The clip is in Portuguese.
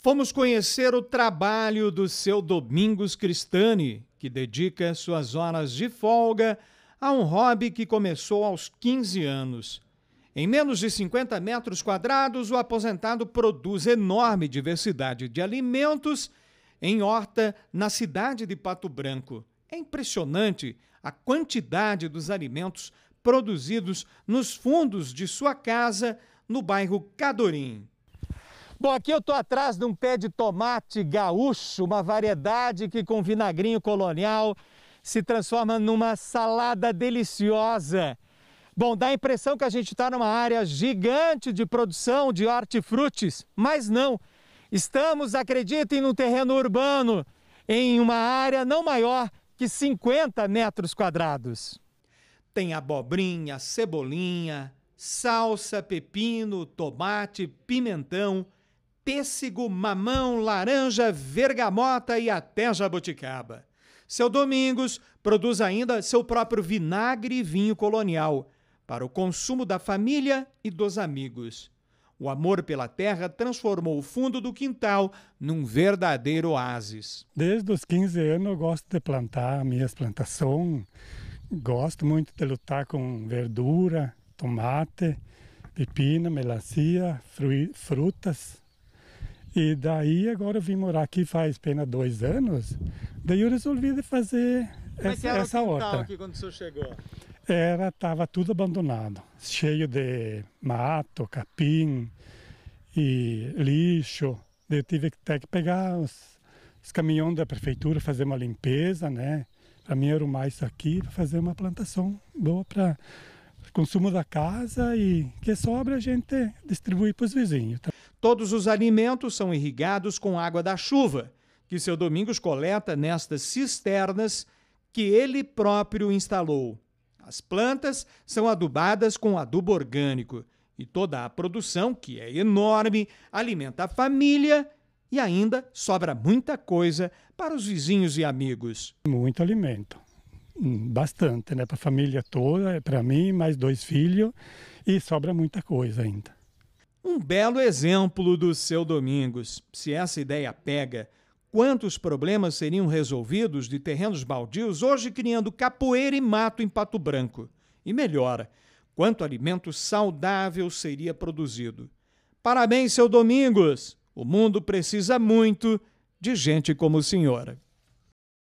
Fomos conhecer o trabalho do seu Domingos Cristani, que dedica suas horas de folga a um hobby que começou aos 15 anos. Em menos de 50 metros quadrados, o aposentado produz enorme diversidade de alimentos em horta na cidade de Pato Branco. É impressionante a quantidade dos alimentos produzidos nos fundos de sua casa no bairro Cadorim. Bom, aqui eu estou atrás de um pé de tomate gaúcho, uma variedade que com vinagrinho colonial se transforma numa salada deliciosa. Bom, dá a impressão que a gente está numa área gigante de produção de hortifrutis, mas não. Estamos, acreditem, num terreno urbano, em uma área não maior que 50 metros quadrados. Tem abobrinha, cebolinha, salsa, pepino, tomate, pimentão pêssego, mamão, laranja, vergamota e até jabuticaba. Seu Domingos produz ainda seu próprio vinagre e vinho colonial, para o consumo da família e dos amigos. O amor pela terra transformou o fundo do quintal num verdadeiro oásis. Desde os 15 anos eu gosto de plantar minhas plantações, gosto muito de lutar com verdura, tomate, pepina, melancia, frutas, e daí agora eu vim morar aqui faz apenas dois anos, daí eu resolvi fazer Como essa, era essa horta. aqui quando o senhor chegou? Era, tava tudo abandonado, cheio de mato, capim e lixo. Eu tive até que pegar os, os caminhões da prefeitura, fazer uma limpeza, né? Para mim era mais isso aqui, para fazer uma plantação boa para consumo da casa e que é sobra a gente distribuir para os vizinhos. Tá? Todos os alimentos são irrigados com água da chuva, que seu Domingos coleta nestas cisternas que ele próprio instalou. As plantas são adubadas com adubo orgânico e toda a produção, que é enorme, alimenta a família e ainda sobra muita coisa para os vizinhos e amigos. Muito alimento, hum, bastante, né? Para a família toda, é para mim, mais dois filhos e sobra muita coisa ainda. Um belo exemplo do seu Domingos. Se essa ideia pega, quantos problemas seriam resolvidos de terrenos baldios hoje criando capoeira e mato em Pato Branco? E melhora, quanto alimento saudável seria produzido? Parabéns, seu Domingos! O mundo precisa muito de gente como o senhora.